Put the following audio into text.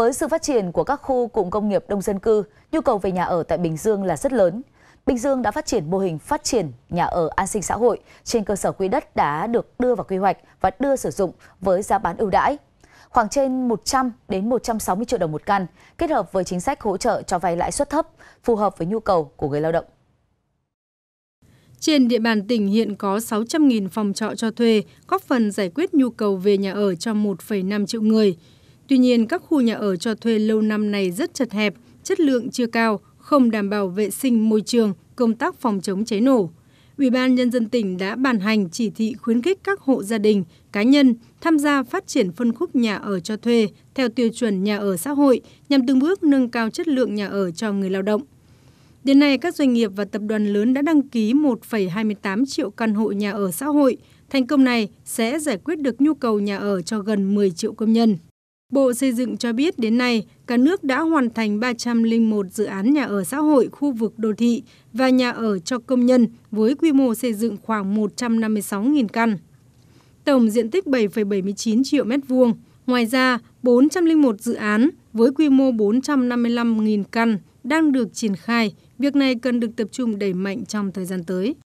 Với sự phát triển của các khu cụm công nghiệp đông dân cư, nhu cầu về nhà ở tại Bình Dương là rất lớn. Bình Dương đã phát triển mô hình phát triển nhà ở an sinh xã hội trên cơ sở quỹ đất đã được đưa vào quy hoạch và đưa sử dụng với giá bán ưu đãi. Khoảng trên 100 đến 160 triệu đồng một căn, kết hợp với chính sách hỗ trợ cho vay lãi suất thấp, phù hợp với nhu cầu của người lao động. Trên địa bàn tỉnh hiện có 600.000 phòng trọ cho thuê, góp phần giải quyết nhu cầu về nhà ở cho 1,5 triệu người. Tuy nhiên, các khu nhà ở cho thuê lâu năm này rất chật hẹp, chất lượng chưa cao, không đảm bảo vệ sinh môi trường, công tác phòng chống cháy nổ. Ủy ban Nhân dân tỉnh đã ban hành chỉ thị khuyến khích các hộ gia đình, cá nhân tham gia phát triển phân khúc nhà ở cho thuê theo tiêu chuẩn nhà ở xã hội nhằm từng bước nâng cao chất lượng nhà ở cho người lao động. Đến nay, các doanh nghiệp và tập đoàn lớn đã đăng ký 1,28 triệu căn hộ nhà ở xã hội. Thành công này sẽ giải quyết được nhu cầu nhà ở cho gần 10 triệu công nhân. Bộ Xây dựng cho biết đến nay, cả nước đã hoàn thành 301 dự án nhà ở xã hội khu vực đô thị và nhà ở cho công nhân với quy mô xây dựng khoảng 156.000 căn. Tổng diện tích 7,79 triệu m2. Ngoài ra, 401 dự án với quy mô 455.000 căn đang được triển khai. Việc này cần được tập trung đẩy mạnh trong thời gian tới.